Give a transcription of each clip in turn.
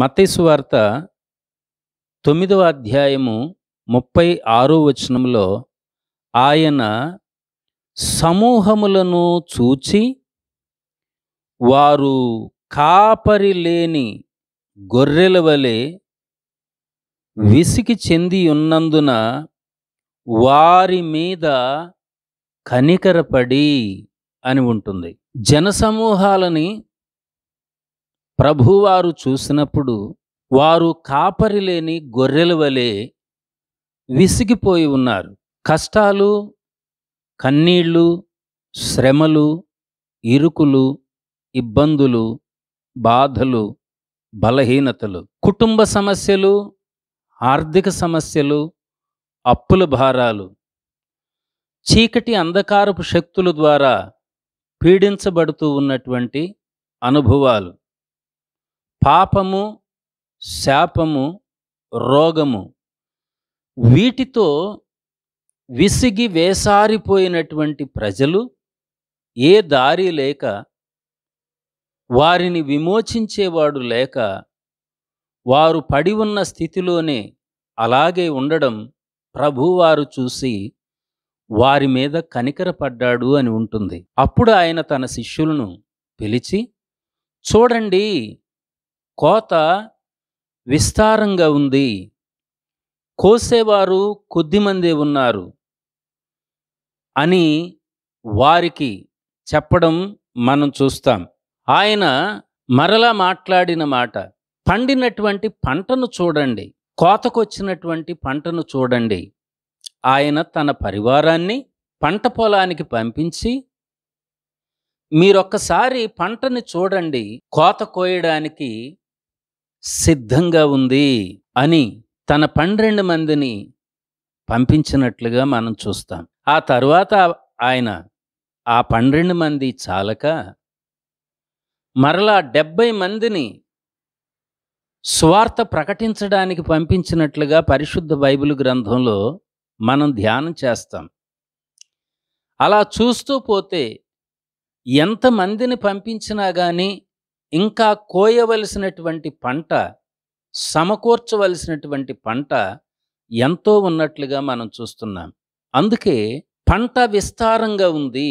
మతేసు వార్త తొమ్మిదవ అధ్యాయము ముప్పై ఆరో వచనంలో ఆయన సమూహములను చూచి వారు కాపరి లేని గొర్రెల వలె విసికి చెంది ఉన్నందున వారి మీద కనికరపడి అని ఉంటుంది జనసమూహాలని ప్రభువారు చూసినప్పుడు వారు కాపరి లేని గొర్రెల వలె విసిగిపోయి ఉన్నారు కష్టాలు కన్నీళ్ళు శ్రమలు ఇరుకులు ఇబ్బందులు బాధలు బలహీనతలు కుటుంబ సమస్యలు ఆర్థిక సమస్యలు అప్పుల భారాలు చీకటి అంధకారపు శక్తుల ద్వారా పీడించబడుతూ ఉన్నటువంటి అనుభవాలు పాపము శాపము రోగము వీటితో విసిగి వేసారిపోయినటువంటి ప్రజలు ఏ దారి లేక వారిని విమోచించేవాడు లేక వారు పడి ఉన్న స్థితిలోనే అలాగే ఉండడం ప్రభువారు చూసి వారి మీద కనికరపడ్డాడు అని ఉంటుంది అప్పుడు ఆయన తన శిష్యులను పిలిచి చూడండి కోత విస్తారంగా ఉంది కోసేవారు కొద్దిమందే ఉన్నారు అని వారికి చెప్పడం మనం చూస్తాం ఆయన మరలా మాట్లాడిన మాట పండినటువంటి పంటను చూడండి కోతకొచ్చినటువంటి పంటను చూడండి ఆయన తన పరివారాన్ని పంట పొలానికి పంపించి మీరొక్కసారి పంటని చూడండి కోత కోయడానికి సిద్ధంగా ఉంది అని తన పన్నెండు మందిని పంపించినట్లుగా మనం చూస్తాం ఆ తరువాత ఆయన ఆ పన్నెండు మంది చాలక మరలా డెబ్బై మందిని స్వార్థ ప్రకటించడానికి పంపించినట్లుగా పరిశుద్ధ బైబిల్ గ్రంథంలో మనం ధ్యానం చేస్తాం అలా చూస్తూ పోతే ఎంతమందిని పంపించినా కానీ ఇంకా కోయవలసినటువంటి పంట సమకూర్చవలసినటువంటి పంట ఎంతో ఉన్నట్లుగా మనం చూస్తున్నాం అందుకే పంట విస్తారంగా ఉంది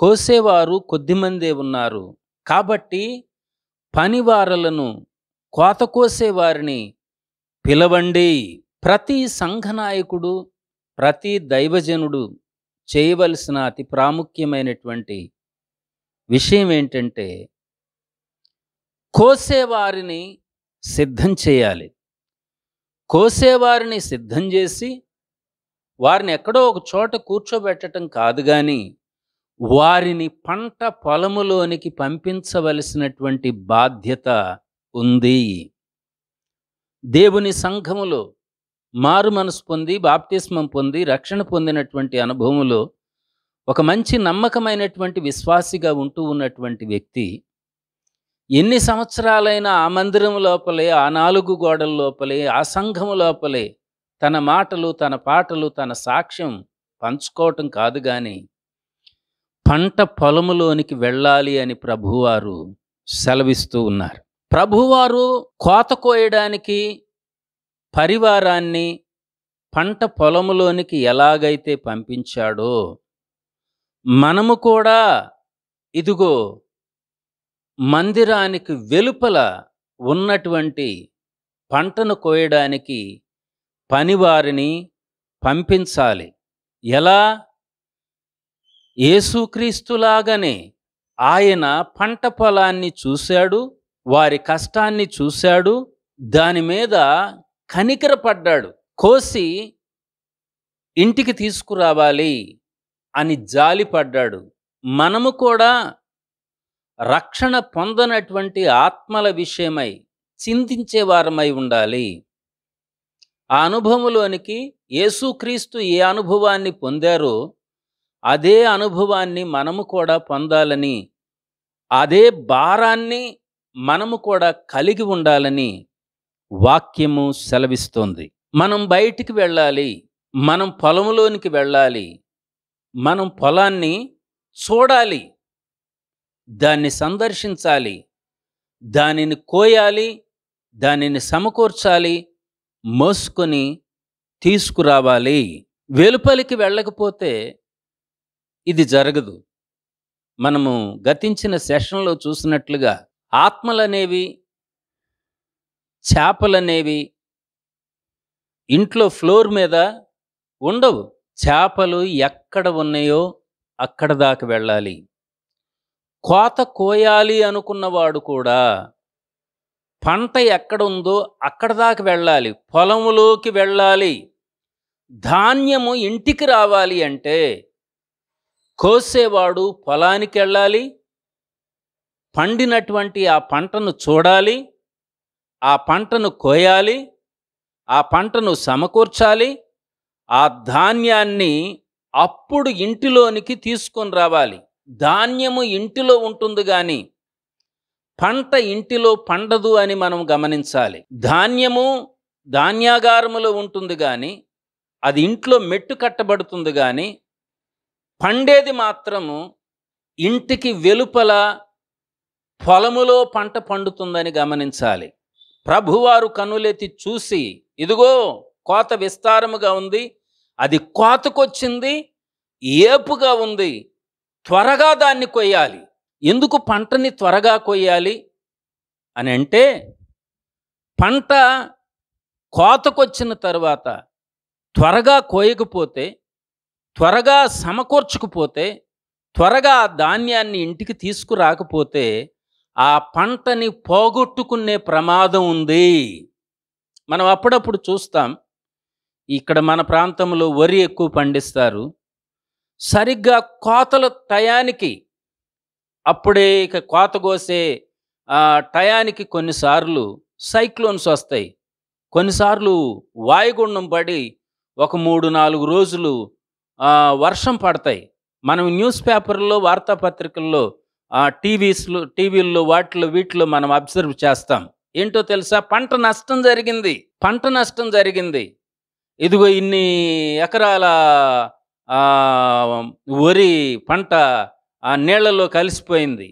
కోసేవారు కొద్దిమందే ఉన్నారు కాబట్టి పనివారలను కోత కోసేవారిని పిలవండి ప్రతి సంఘనాయకుడు ప్రతి దైవజనుడు చేయవలసిన అతి ప్రాముఖ్యమైనటువంటి విషయం ఏంటంటే కోసేవారిని సిద్ధం చేయాలి కోసేవారిని సిద్ధం చేసి వారిని ఎక్కడో ఒక చోట కూర్చోబెట్టడం కాదు కానీ వారిని పంట పొలములోనికి పంపించవలసినటువంటి బాధ్యత ఉంది దేవుని సంఘములో మారు మనసు పొంది బాప్తిస్మం పొంది రక్షణ పొందినటువంటి అనుభవంలో ఒక మంచి నమ్మకమైనటువంటి విశ్వాసిగా ఉంటూ ఉన్నటువంటి వ్యక్తి ఎన్ని సంవత్సరాలైనా ఆ మందిరం లోపలే ఆ నాలుగు గోడల లోపలే ఆ సంఘం లోపలే తన మాటలు తన పాటలు తన సాక్ష్యం పంచుకోవటం కాదు కానీ పంట పొలములోనికి వెళ్ళాలి అని ప్రభువారు సెలవిస్తూ ఉన్నారు ప్రభువారు కోత కోయడానికి పరివారాన్ని పంట పొలములోనికి ఎలాగైతే పంపించాడో మనము కూడా ఇదిగో మందిరానికి వెలుపల ఉన్నటువంటి పంటను కోయడానికి పనివారిని పంపించాలి ఎలా ఏసుక్రీస్తులాగానే ఆయన పంట పొలాన్ని చూశాడు వారి కష్టాన్ని చూశాడు దాని మీద కనికరపడ్డాడు కోసి ఇంటికి తీసుకురావాలి అని జాలిపడ్డాడు మనము కూడా రక్షణ పొందనటువంటి ఆత్మల విషయమై చింతించేవారమై ఉండాలి ఆ అనుభవంలోనికి యేసుక్రీస్తు ఏ అనుభవాన్ని పొందారో అదే అనుభవాన్ని మనము కూడా పొందాలని అదే భారాన్ని మనము కూడా కలిగి ఉండాలని వాక్యము సెలవిస్తోంది మనం బయటికి వెళ్ళాలి మనం పొలంలోనికి వెళ్ళాలి మనం పొలాన్ని చూడాలి దాన్ని సందర్శించాలి దానిని కోయాలి దానిని సమకూర్చాలి మోసుకొని తీసుకురావాలి వెలుపలికి వెళ్ళకపోతే ఇది జరగదు మనము గతించిన సెషన్లో చూసినట్లుగా ఆత్మలనేవి చేపలనేవి ఇంట్లో ఫ్లోర్ మీద ఉండవు చేపలు ఎక్కడ ఉన్నాయో అక్కడ దాకా వెళ్ళాలి కోత కోయాలి అనుకున్నవాడు కూడా పంట ఎక్కడ ఉందో అక్కడ దాకా వెళ్ళాలి పొలంలోకి వెళ్ళాలి ధాన్యము ఇంటికి రావాలి అంటే కోసేవాడు పొలానికి వెళ్ళాలి పండినటువంటి ఆ పంటను చూడాలి ఆ పంటను కోయాలి ఆ పంటను సమకూర్చాలి ఆ ధాన్యాన్ని అప్పుడు ఇంటిలోనికి తీసుకొని రావాలి ధాన్యము ఇంటిలో ఉంటుంది కానీ పంట ఇంటిలో పండదు అని మనం గమనించాలి ధాన్యము ధాన్యాగారములో ఉంటుంది కానీ అది ఇంట్లో మెట్టు కట్టబడుతుంది కానీ పండేది మాత్రము ఇంటికి వెలుపల పొలములో పంట పండుతుందని గమనించాలి ప్రభువారు కనులెత్తి చూసి ఇదిగో కోత విస్తారముగా ఉంది అది కోతకొచ్చింది ఏపుగా ఉంది త్వరగా దాన్ని కొయ్యాలి ఎందుకు పంటని త్వరగా కొయ్యాలి అని అంటే పంట కోతకొచ్చిన తర్వాత త్వరగా కోయకపోతే త్వరగా సమకూర్చకపోతే త్వరగా ధాన్యాన్ని ఇంటికి తీసుకురాకపోతే ఆ పంటని పోగొట్టుకునే ప్రమాదం ఉంది మనం అప్పుడప్పుడు చూస్తాం ఇక్కడ మన ప్రాంతంలో వరి ఎక్కువ పండిస్తారు సరిగ్గా కోతల టయానికి అప్పుడే ఇక కోత కోసే టయానికి కొన్నిసార్లు సైక్లోన్స్ వస్తాయి కొన్నిసార్లు వాయుగుండం పడి ఒక మూడు నాలుగు రోజులు వర్షం పడతాయి మనం న్యూస్ పేపర్లో వార్తాపత్రికల్లో టీవీస్లో టీవీల్లో వాటిలో వీటిలో మనం అబ్జర్వ్ చేస్తాం ఏంటో తెలుసా పంట నష్టం జరిగింది పంట నష్టం జరిగింది ఇదిగో ఇన్ని ఎకరాల వరి పంట ఆ నీళ్లలో కలిసిపోయింది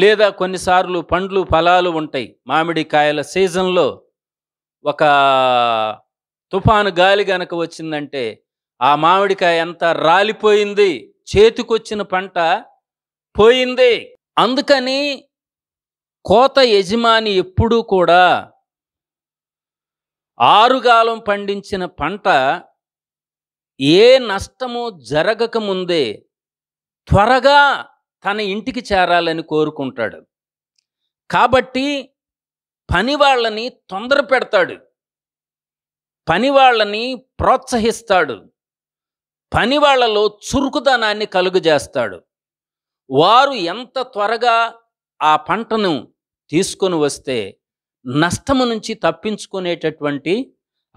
లేదా కొన్నిసార్లు పండ్లు ఫలాలు ఉంటాయి మామిడికాయల సీజన్లో ఒక తుఫాను గాలి గనక వచ్చిందంటే ఆ మామిడికాయ అంతా రాలిపోయింది చేతికొచ్చిన పంట పోయింది అందుకని కోత యజమాని ఎప్పుడూ కూడా ఆరుగాలం పండించిన పంట ఏ నష్టము జరగకముందే త్వరగా తన ఇంటికి చేరాలని కోరుకుంటాడు కాబట్టి పని వాళ్ళని తొందర పెడతాడు పని వాళ్ళని ప్రోత్సహిస్తాడు పని వాళ్ళలో చురుకుదనాన్ని కలుగజేస్తాడు వారు ఎంత త్వరగా ఆ పంటను తీసుకొని వస్తే నష్టము నుంచి తప్పించుకునేటటువంటి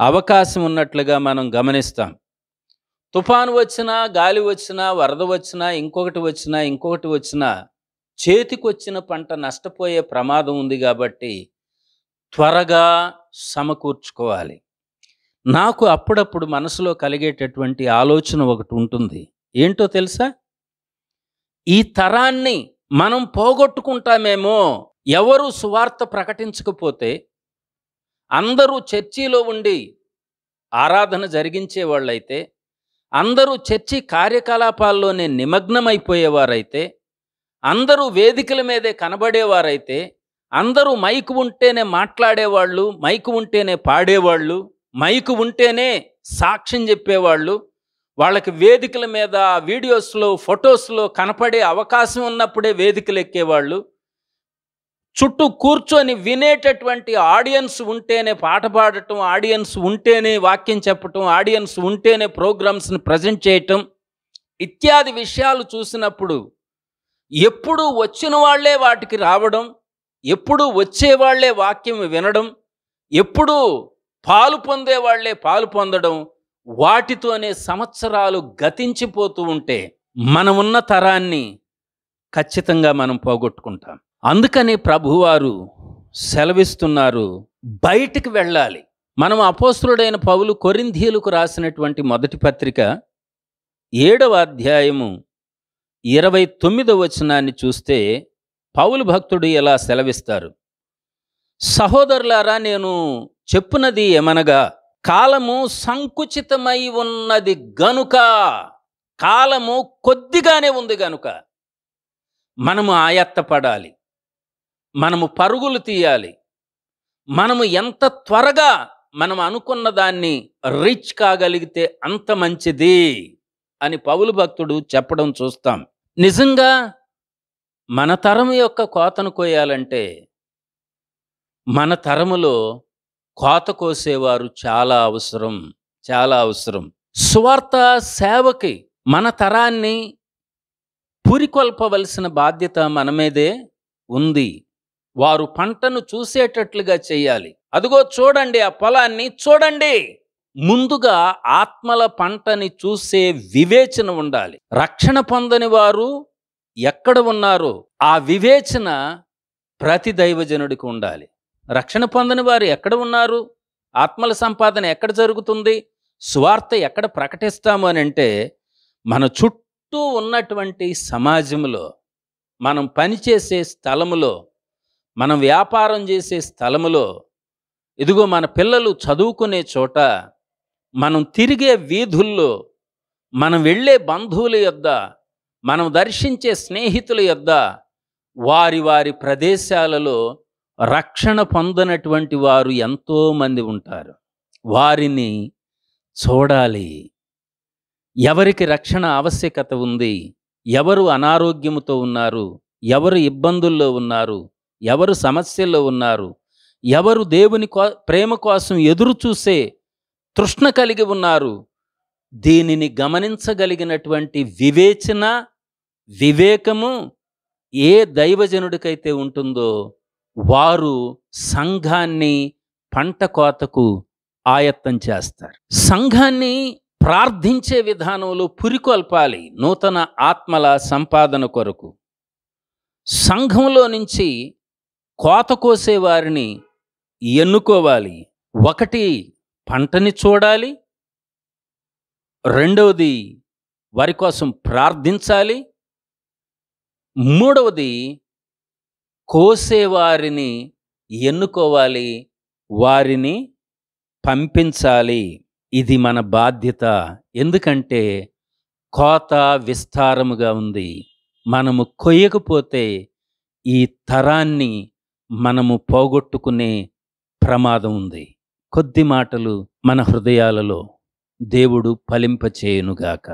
అవకాశం ఉన్నట్లుగా మనం గమనిస్తాం తుఫాను వచ్చినా గాలి వచ్చినా వరద వచ్చినా ఇంకొకటి వచ్చినా ఇంకొకటి వచ్చినా చేతికొచ్చిన పంట నష్టపోయే ప్రమాదం ఉంది కాబట్టి త్వరగా సమకూర్చుకోవాలి నాకు అప్పుడప్పుడు మనసులో కలిగేటటువంటి ఆలోచన ఒకటి ఉంటుంది ఏంటో తెలుసా ఈ తరాన్ని మనం పోగొట్టుకుంటామేమో ఎవరు సువార్త ప్రకటించకపోతే అందరూ చర్చిలో ఉండి ఆరాధన జరిగించే వాళ్ళైతే అందరూ చర్చి కార్యకలాపాల్లోనే నిమగ్నమైపోయేవారైతే అందరూ వేదికల మీదే కనబడేవారైతే అందరూ మైకు ఉంటేనే మాట్లాడేవాళ్ళు మైకు ఉంటేనే పాడేవాళ్ళు మైకు ఉంటేనే సాక్ష్యం చెప్పేవాళ్ళు వాళ్ళకి వేదికల మీద వీడియోస్లో ఫొటోస్లో కనపడే అవకాశం ఉన్నప్పుడే వేదికలు ఎక్కేవాళ్ళు చుట్టూ కూర్చొని వినేటటువంటి ఆడియన్స్ ఉంటేనే పాట పాడటం ఆడియన్స్ ఉంటేనే వాక్యం చెప్పటం ఆడియన్స్ ఉంటేనే ప్రోగ్రామ్స్ని ప్రజెంట్ చేయటం ఇత్యాది విషయాలు చూసినప్పుడు ఎప్పుడు వచ్చిన వాళ్లే వాటికి రావడం ఎప్పుడు వచ్చేవాళ్లే వాక్యం వినడం ఎప్పుడు పాలు పొందేవాళ్లే పాలు పొందడం వాటితోనే సంవత్సరాలు గతించిపోతూ ఉంటే మనమున్న తరాన్ని ఖచ్చితంగా మనం పోగొట్టుకుంటాం అందుకని ప్రభువారు సెలవిస్తున్నారు బయటికి వెళ్ళాలి మనం అపోస్తుడైన పౌలు కొరింధీలకు రాసినటువంటి మొదటి పత్రిక ఏడవ అధ్యాయము ఇరవై తొమ్మిదవ వచనాన్ని చూస్తే పౌలు భక్తుడు ఎలా సెలవిస్తారు సహోదరులారా నేను చెప్పునది ఏమనగా కాలము సంకుచితమై ఉన్నది గనుక కాలము కొద్దిగానే ఉంది గనుక మనము ఆయత్తపడాలి మనము పరుగులు తీయాలి మనము ఎంత త్వరగా మనం అనుకున్న దాన్ని రిచ్ కాగలిగితే అంత మంచిది అని పౌలు భక్తుడు చెప్పడం చూస్తాం నిజంగా మన తరం యొక్క కోతను కోయాలంటే మన తరములో కోత కోసేవారు చాలా అవసరం చాలా అవసరం స్వార్థ సేవకి మన తరాన్ని పురికొల్పవలసిన బాధ్యత మన మీదే ఉంది వారు పంటను చూసేటట్లుగా చేయాలి అదిగో చూడండి ఆ పొలాన్ని చూడండి ముందుగా ఆత్మల పంటని చూసే వివేచన ఉండాలి రక్షణ పొందని వారు ఎక్కడ ఉన్నారు ఆ వివేచన ప్రతి దైవజనుడికి ఉండాలి రక్షణ పొందని వారు ఎక్కడ ఉన్నారు ఆత్మల సంపాదన ఎక్కడ జరుగుతుంది స్వార్థ ఎక్కడ ప్రకటిస్తాము అని అంటే మన చుట్టూ ఉన్నటువంటి సమాజంలో మనం పనిచేసే స్థలములో మనం వ్యాపారం చేసే స్థలములో ఇదిగో మన పిల్లలు చదువుకునే చోట మనం తిరిగే వీధుల్లో మనం వెళ్ళే బంధువుల యొద్ద మనం దర్శించే స్నేహితుల యొద్ద వారి వారి ప్రదేశాలలో రక్షణ పొందనటువంటి వారు ఎంతోమంది ఉంటారు వారిని చూడాలి ఎవరికి రక్షణ ఆవశ్యకత ఉంది ఎవరు అనారోగ్యముతో ఉన్నారు ఎవరు ఇబ్బందుల్లో ఉన్నారు ఎవరు సమస్యల్లో ఉన్నారు ఎవరు దేవుని కో ప్రేమ కోసం ఎదురు చూసే తృష్ణ కలిగి ఉన్నారు దీనిని గమనించగలిగినటువంటి వివేచన వివేకము ఏ దైవజనుడికైతే ఉంటుందో వారు సంఘాన్ని పంట కోతకు ఆయత్తం చేస్తారు సంఘాన్ని ప్రార్థించే విధానంలో పురికొల్పాలి నూతన ఆత్మల సంపాదన కొరకు సంఘంలో నుంచి కోత కోసేవారిని ఎన్నుకోవాలి ఒకటి పంటని చూడాలి రెండవది వారి కోసం ప్రార్థించాలి మూడవది కోసేవారిని ఎన్నుకోవాలి వారిని పంపించాలి ఇది మన బాధ్యత ఎందుకంటే కోత విస్తారముగా ఉంది మనము కొయ్యకపోతే ఈ తరాన్ని మనము పోగొట్టుకునే ప్రమాదం ఉంది కొద్ది మాటలు మన హృదయాలలో దేవుడు ఫలింపచేయునుగాక